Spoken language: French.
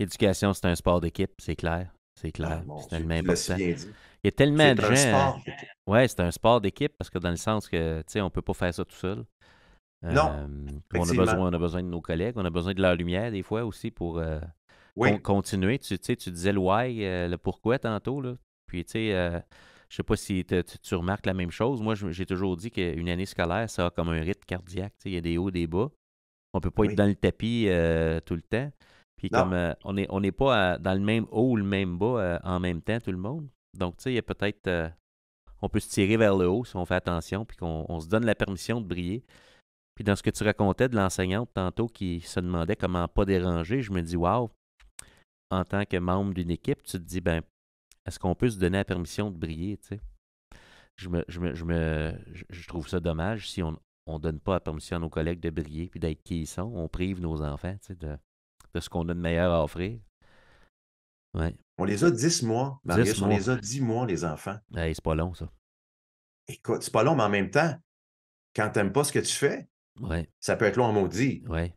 L'éducation, c'est un sport d'équipe, c'est clair. C'est ah, clair. c'est tellement important. Il y a tellement de gens. Euh, oui, c'est un sport d'équipe parce que dans le sens que, tu sais, on ne peut pas faire ça tout seul. Non. Euh, on, a besoin, de nos collègues, on a besoin de leur lumière des fois aussi pour euh, continuer. Tu, disais le why, le pourquoi tantôt. Là. Puis, tu sais, je sais pas si tu, remarques la même chose. Moi, j'ai toujours dit qu'une année scolaire, ça a comme un rythme cardiaque. il y a des hauts, des bas. On ne peut pas être dans le tapis tout le temps. Puis comme euh, on n'est on est pas euh, dans le même haut ou le même bas euh, en même temps, tout le monde. Donc, tu sais, il y a peut-être. on peut se tirer vers le haut si on fait attention, puis qu'on se donne la permission de briller. Puis dans ce que tu racontais de l'enseignante tantôt qui se demandait comment pas déranger, je me dis, waouh, en tant que membre d'une équipe, tu te dis, ben, est-ce qu'on peut se donner la permission de briller, tu sais? Je, je, je, je trouve ça dommage si on ne donne pas la permission à nos collègues de briller puis d'être qui ils sont. On prive nos enfants, tu sais, de de ce qu'on a de meilleur à offrir. Ouais. On les a dix mois, Marius. On les a dix mois, les enfants. c'est pas long, ça. Écoute, c'est pas long, mais en même temps, quand t'aimes pas ce que tu fais, ça peut être long à maudit. Ouais.